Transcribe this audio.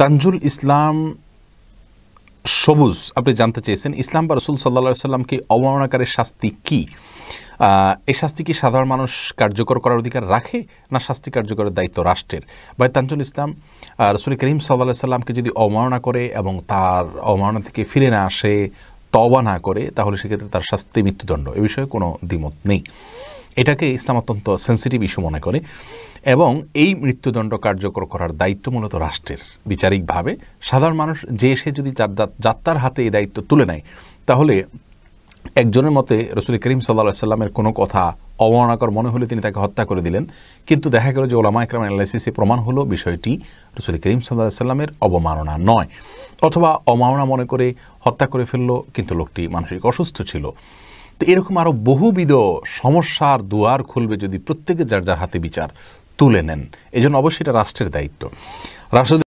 তানজুল ইসলাম সবুজ আপনি জানতে চেয়েছেন ইসলাম বা রসুল সাল্লা সাল্লামকে অবমাননাকারের শাস্তি কী এই শাস্তি কি সাধারণ মানুষ কার্যকর করার অধিকার রাখে না শাস্তি কার্যকরের দায়িত্ব রাষ্ট্রের ভাই তানজুল ইসলাম রসুল করিম সাল্লা সাল্লামকে যদি অবমাননা করে এবং তার অবমাননা থেকে ফিরে না আসে তবা না করে তাহলে সেক্ষেত্রে তার শাস্তি মৃত্যুদণ্ড এ বিষয়ে কোনো দ্বিমত নেই এটাকে ইসলাম অত্যন্ত সেন্সিটিভ ইস্যু মনে করে এবং এই মৃত্যুদণ্ড কার্যকর করার দায়িত্ব মূলত রাষ্ট্রের বিচারিকভাবে সাধারণ মানুষ যে সে যদি যাত্রার হাতে এই দায়িত্ব তুলে নেয় তাহলে একজনের মতে রসুল করিম সাল্লা সাল্লামের কোনো কথা অবমাননাকর মনে হলে তিনি তাকে হত্যা করে দিলেন কিন্তু দেখা গেল যে ওলামা ইকরাম অ্যানালাইসিসে প্রমাণ হলো বিষয়টি রসুল করিম সাল্লাহ সাল্লামের অবমাননা নয় অথবা অমাননা মনে করে হত্যা করে ফেললো কিন্তু লোকটি মানসিক অসুস্থ ছিল তো এরকম আরও বহুবিধ সমস্যার দুয়ার খুলবে যদি প্রত্যেকে যার যার হাতে বিচার তুলে নেন এজন্য অবশ্যই এটা রাষ্ট্রের দায়িত্ব রাষ্ট্র